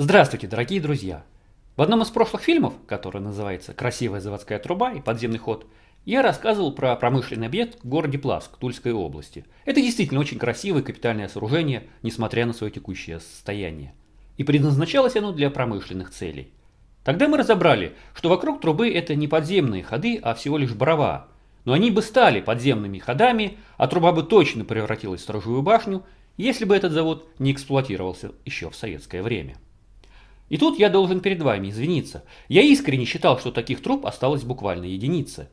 Здравствуйте, дорогие друзья! В одном из прошлых фильмов, который называется «Красивая заводская труба и подземный ход», я рассказывал про промышленный объект в городе Пласк Тульской области. Это действительно очень красивое капитальное сооружение, несмотря на свое текущее состояние. И предназначалось оно для промышленных целей. Тогда мы разобрали, что вокруг трубы это не подземные ходы, а всего лишь брова. Но они бы стали подземными ходами, а труба бы точно превратилась в сторожевую башню, если бы этот завод не эксплуатировался еще в советское время. И тут я должен перед вами извиниться. Я искренне считал, что таких труб осталось буквально единицы.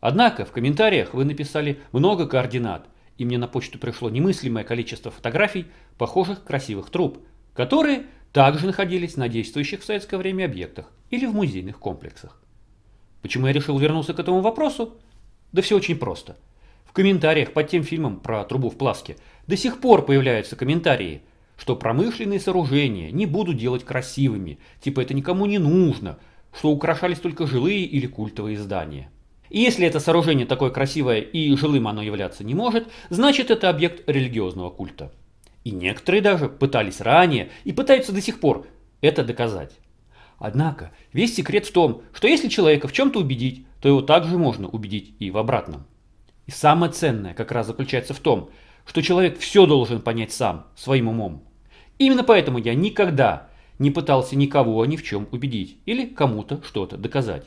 Однако в комментариях вы написали много координат, и мне на почту пришло немыслимое количество фотографий похожих красивых труб, которые также находились на действующих в советское время объектах или в музейных комплексах. Почему я решил вернуться к этому вопросу? Да все очень просто. В комментариях под тем фильмом про трубу в Пласке до сих пор появляются комментарии – что промышленные сооружения не будут делать красивыми, типа это никому не нужно, что украшались только жилые или культовые здания. И если это сооружение такое красивое и жилым оно являться не может, значит это объект религиозного культа. И некоторые даже пытались ранее и пытаются до сих пор это доказать. Однако весь секрет в том, что если человека в чем-то убедить, то его также можно убедить и в обратном. И самое ценное как раз заключается в том, что человек все должен понять сам, своим умом. Именно поэтому я никогда не пытался никого ни в чем убедить или кому-то что-то доказать.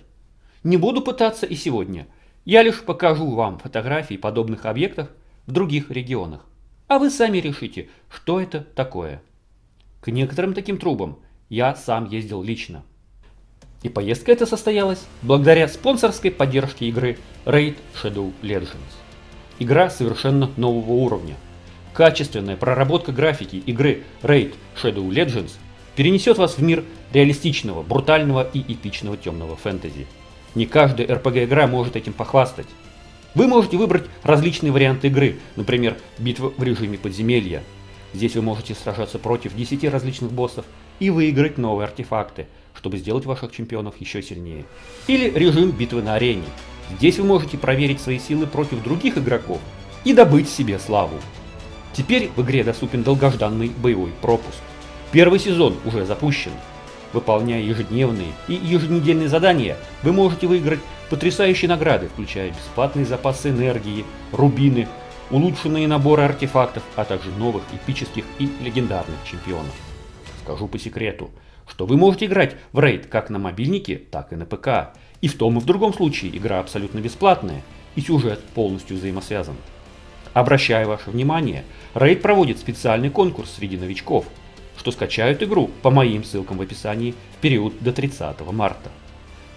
Не буду пытаться и сегодня. Я лишь покажу вам фотографии подобных объектов в других регионах. А вы сами решите, что это такое. К некоторым таким трубам я сам ездил лично. И поездка эта состоялась благодаря спонсорской поддержке игры Raid Shadow Legends. Игра совершенно нового уровня, Качественная проработка графики игры Raid Shadow Legends перенесет вас в мир реалистичного, брутального и эпичного темного фэнтези. Не каждая RPG-игра может этим похвастать. Вы можете выбрать различные варианты игры, например, битва в режиме подземелья. Здесь вы можете сражаться против 10 различных боссов и выиграть новые артефакты, чтобы сделать ваших чемпионов еще сильнее. Или режим битвы на арене. Здесь вы можете проверить свои силы против других игроков и добыть себе славу. Теперь в игре доступен долгожданный боевой пропуск. Первый сезон уже запущен. Выполняя ежедневные и еженедельные задания, вы можете выиграть потрясающие награды, включая бесплатные запасы энергии, рубины, улучшенные наборы артефактов, а также новых эпических и легендарных чемпионов. Скажу по секрету, что вы можете играть в рейд как на мобильнике, так и на ПК. И в том и в другом случае игра абсолютно бесплатная, и сюжет полностью взаимосвязан. Обращаю ваше внимание, Raid проводит специальный конкурс среди новичков, что скачают игру по моим ссылкам в описании в период до 30 марта.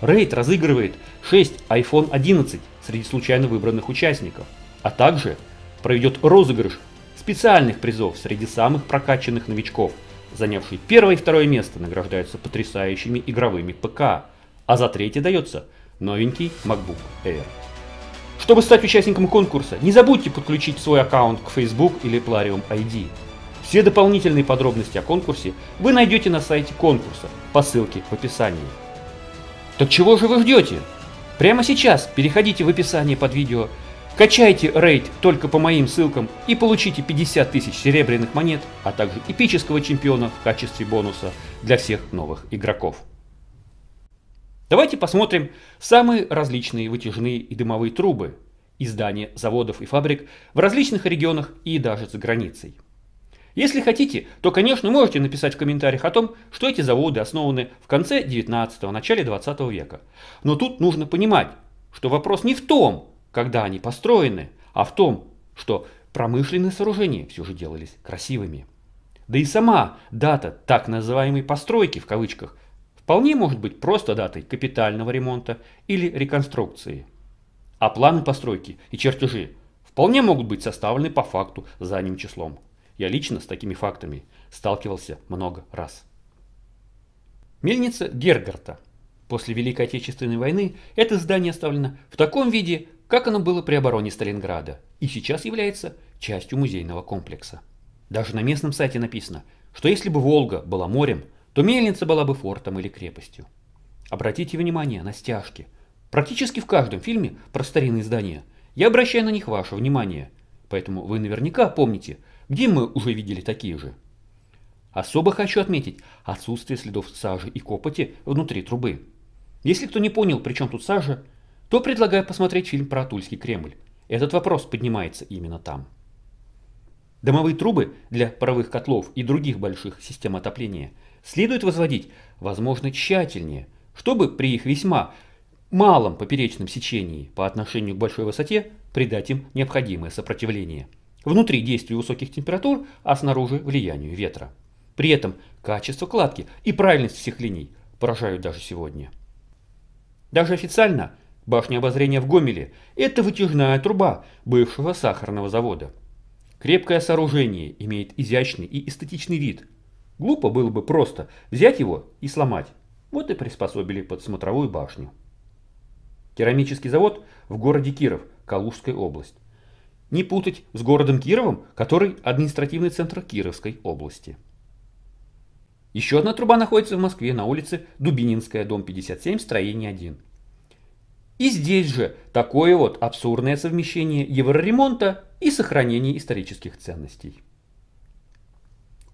Raid разыгрывает 6 iPhone 11 среди случайно выбранных участников, а также проведет розыгрыш специальных призов среди самых прокачанных новичков. Занявшие первое и второе место награждаются потрясающими игровыми ПК, а за третье дается новенький MacBook Air. Чтобы стать участником конкурса, не забудьте подключить свой аккаунт к Facebook или Plarium ID. Все дополнительные подробности о конкурсе вы найдете на сайте конкурса по ссылке в описании. Так чего же вы ждете? Прямо сейчас переходите в описание под видео, качайте рейд только по моим ссылкам и получите 50 тысяч серебряных монет, а также эпического чемпиона в качестве бонуса для всех новых игроков. Давайте посмотрим самые различные вытяжные и дымовые трубы и здания заводов и фабрик в различных регионах и даже за границей. Если хотите, то, конечно, можете написать в комментариях о том, что эти заводы основаны в конце 19-го, начале 20 века. Но тут нужно понимать, что вопрос не в том, когда они построены, а в том, что промышленные сооружения все же делались красивыми. Да и сама дата так называемой «постройки» в кавычках – Вполне может быть просто датой капитального ремонта или реконструкции. А планы постройки и чертежи вполне могут быть составлены по факту задним числом. Я лично с такими фактами сталкивался много раз. Мельница Гергарта. После Великой Отечественной войны это здание оставлено в таком виде, как оно было при обороне Сталинграда, и сейчас является частью музейного комплекса. Даже на местном сайте написано, что если бы Волга была морем – то мельница была бы фортом или крепостью. Обратите внимание на стяжки. Практически в каждом фильме про старинные здания я обращаю на них ваше внимание, поэтому вы наверняка помните, где мы уже видели такие же. Особо хочу отметить отсутствие следов сажи и копоти внутри трубы. Если кто не понял, при чем тут сажа, то предлагаю посмотреть фильм про Тульский Кремль. Этот вопрос поднимается именно там. Домовые трубы для паровых котлов и других больших систем отопления следует возводить, возможно, тщательнее, чтобы при их весьма малом поперечном сечении по отношению к большой высоте придать им необходимое сопротивление. Внутри действию высоких температур, а снаружи влиянию ветра. При этом качество кладки и правильность всех линий поражают даже сегодня. Даже официально башня обозрения в Гомеле – это вытяжная труба бывшего сахарного завода. Крепкое сооружение имеет изящный и эстетичный вид. Глупо было бы просто взять его и сломать. Вот и приспособили под смотровую башню. Керамический завод в городе Киров, Калужская область. Не путать с городом Кировым, который административный центр Кировской области. Еще одна труба находится в Москве на улице Дубининская, дом 57, строение 1. И здесь же такое вот абсурдное совмещение евроремонта и сохранении исторических ценностей.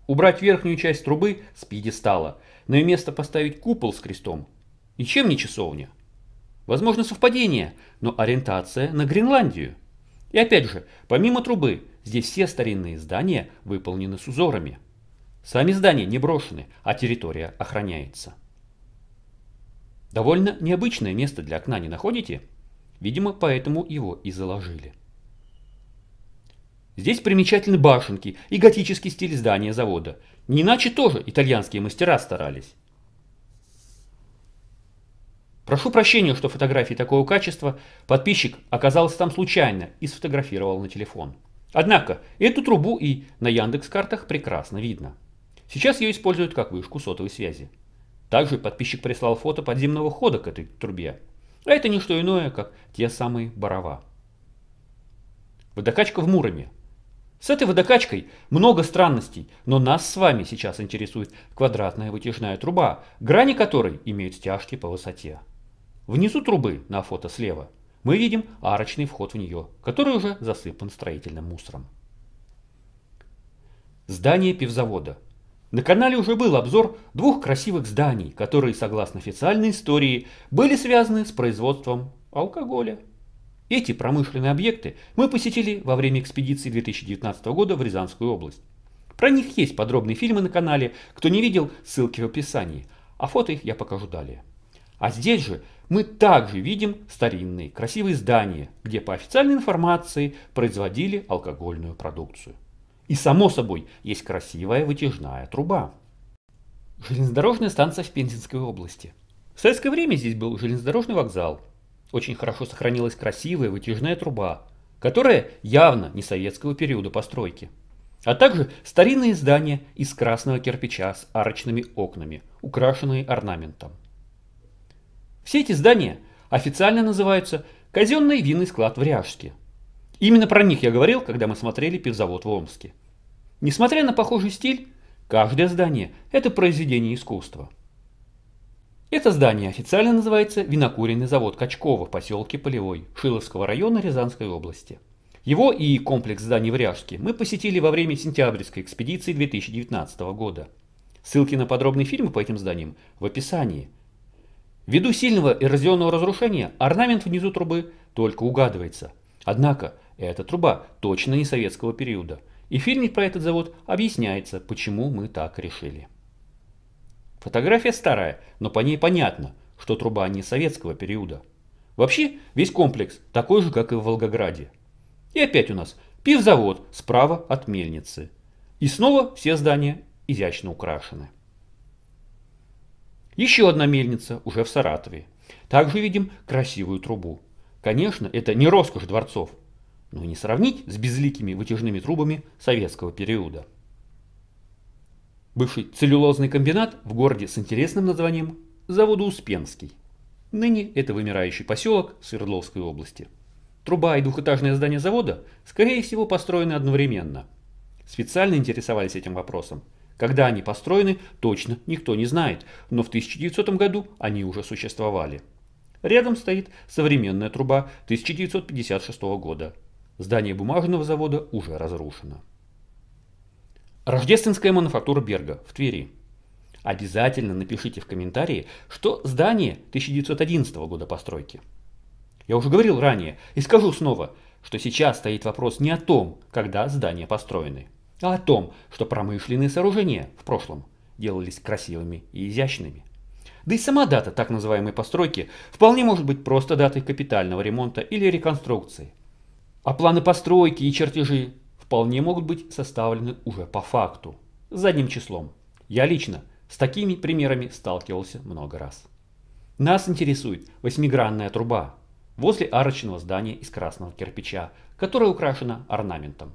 Убрать верхнюю часть трубы с пьедестала, на ее место поставить купол с крестом. И чем не часовня? Возможно совпадение, но ориентация на Гренландию. И опять же, помимо трубы, здесь все старинные здания выполнены с узорами. Сами здания не брошены, а территория охраняется. Довольно необычное место для окна не находите? Видимо, поэтому его и заложили. Здесь примечательны башенки и готический стиль здания завода. Не иначе тоже итальянские мастера старались. Прошу прощения, что фотографии такого качества. Подписчик оказался там случайно и сфотографировал на телефон. Однако эту трубу и на Яндекс картах прекрасно видно. Сейчас ее используют как вышку сотовой связи. Также подписчик прислал фото подземного хода к этой трубе. А это не что иное, как те самые барова. Водокачка в Муроме. С этой водокачкой много странностей, но нас с вами сейчас интересует квадратная вытяжная труба, грани которой имеют стяжки по высоте. Внизу трубы, на фото слева, мы видим арочный вход в нее, который уже засыпан строительным мусором. Здание пивзавода. На канале уже был обзор двух красивых зданий, которые, согласно официальной истории, были связаны с производством алкоголя. Эти промышленные объекты мы посетили во время экспедиции 2019 года в Рязанскую область. Про них есть подробные фильмы на канале, кто не видел, ссылки в описании, а фото их я покажу далее. А здесь же мы также видим старинные красивые здания, где по официальной информации производили алкогольную продукцию. И само собой есть красивая вытяжная труба. Железнодорожная станция в Пензенской области. В советское время здесь был железнодорожный вокзал, очень хорошо сохранилась красивая вытяжная труба, которая явно не советского периода постройки. А также старинные здания из красного кирпича с арочными окнами, украшенные орнаментом. Все эти здания официально называются «Казенный винный склад в Ряжске». Именно про них я говорил, когда мы смотрели пивзавод в Омске. Несмотря на похожий стиль, каждое здание – это произведение искусства. Это здание официально называется Винокуренный завод Качкова в поселке Полевой Шиловского района Рязанской области. Его и комплекс зданий в Ряжске мы посетили во время сентябрьской экспедиции 2019 года. Ссылки на подробные фильмы по этим зданиям в описании. Ввиду сильного эрозионного разрушения орнамент внизу трубы только угадывается. Однако эта труба точно не советского периода. И в фильме про этот завод объясняется, почему мы так решили. Фотография старая, но по ней понятно, что труба не советского периода. Вообще, весь комплекс такой же, как и в Волгограде. И опять у нас пивзавод справа от мельницы. И снова все здания изящно украшены. Еще одна мельница уже в Саратове. Также видим красивую трубу. Конечно, это не роскошь дворцов, но не сравнить с безликими вытяжными трубами советского периода. Бывший целлюлозный комбинат в городе с интересным названием заводу Успенский. Ныне это вымирающий поселок Свердловской области. Труба и двухэтажное здание завода, скорее всего, построены одновременно. Специально интересовались этим вопросом. Когда они построены, точно никто не знает, но в 1900 году они уже существовали. Рядом стоит современная труба 1956 года. Здание бумажного завода уже разрушено. Рождественская мануфактура Берга в Твери. Обязательно напишите в комментарии, что здание 1911 года постройки. Я уже говорил ранее и скажу снова, что сейчас стоит вопрос не о том, когда здания построены, а о том, что промышленные сооружения в прошлом делались красивыми и изящными. Да и сама дата так называемой постройки вполне может быть просто датой капитального ремонта или реконструкции. А планы постройки и чертежи вполне могут быть составлены уже по факту, задним числом. Я лично с такими примерами сталкивался много раз. Нас интересует восьмигранная труба возле арочного здания из красного кирпича, которая украшена орнаментом.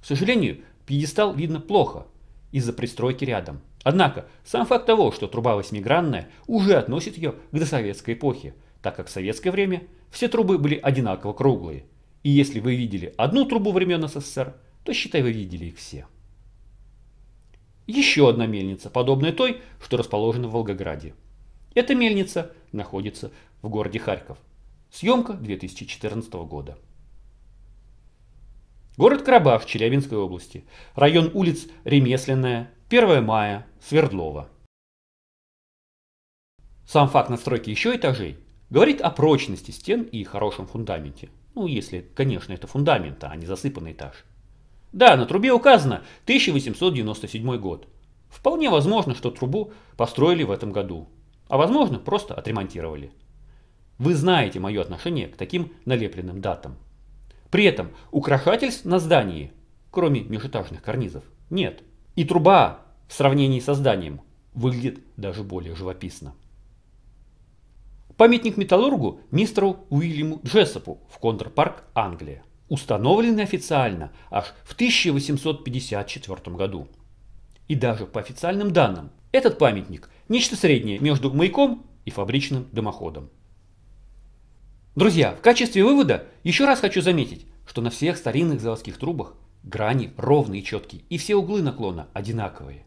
К сожалению, пьедестал видно плохо из-за пристройки рядом. Однако, сам факт того, что труба восьмигранная, уже относит ее к досоветской эпохе, так как в советское время все трубы были одинаково круглые, и если вы видели одну трубу времен СССР, то считай вы видели их все. Еще одна мельница, подобная той, что расположена в Волгограде. Эта мельница находится в городе Харьков. Съемка 2014 года. Город Карабах, Челябинской области. Район улиц Ремесленная, 1 мая, Свердлова. Сам факт настройки еще этажей говорит о прочности стен и хорошем фундаменте. Ну, если, конечно, это фундамент, а не засыпанный этаж. Да, на трубе указано 1897 год. Вполне возможно, что трубу построили в этом году, а возможно, просто отремонтировали. Вы знаете мое отношение к таким налепленным датам. При этом украшательств на здании, кроме межэтажных карнизов, нет. И труба в сравнении со зданием выглядит даже более живописно. Памятник металлургу мистеру Уильяму Джессопу в Кондор-парк, Англия. Установленный официально аж в 1854 году. И даже по официальным данным, этот памятник – нечто среднее между маяком и фабричным дымоходом. Друзья, в качестве вывода еще раз хочу заметить, что на всех старинных заводских трубах грани ровные и четкие, и все углы наклона одинаковые.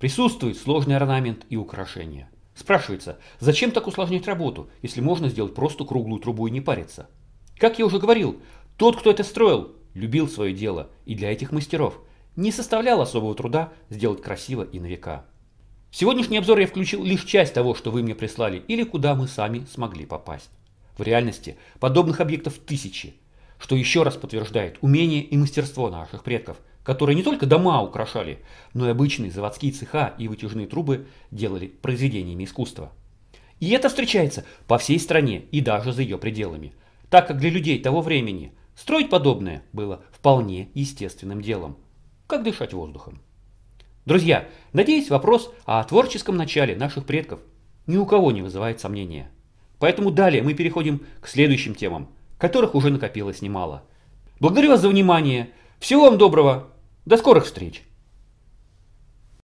Присутствует сложный орнамент и украшения. Спрашивается, зачем так усложнять работу, если можно сделать просто круглую трубу и не париться? Как я уже говорил, тот, кто это строил, любил свое дело, и для этих мастеров не составляло особого труда сделать красиво и на века. В сегодняшний обзор я включил лишь часть того, что вы мне прислали, или куда мы сами смогли попасть. В реальности подобных объектов тысячи, что еще раз подтверждает умение и мастерство наших предков – которые не только дома украшали, но и обычные заводские цеха и вытяжные трубы делали произведениями искусства. И это встречается по всей стране и даже за ее пределами, так как для людей того времени строить подобное было вполне естественным делом, как дышать воздухом. Друзья, надеюсь, вопрос о творческом начале наших предков ни у кого не вызывает сомнения. Поэтому далее мы переходим к следующим темам, которых уже накопилось немало. Благодарю вас за внимание. Всего вам доброго! До скорых встреч!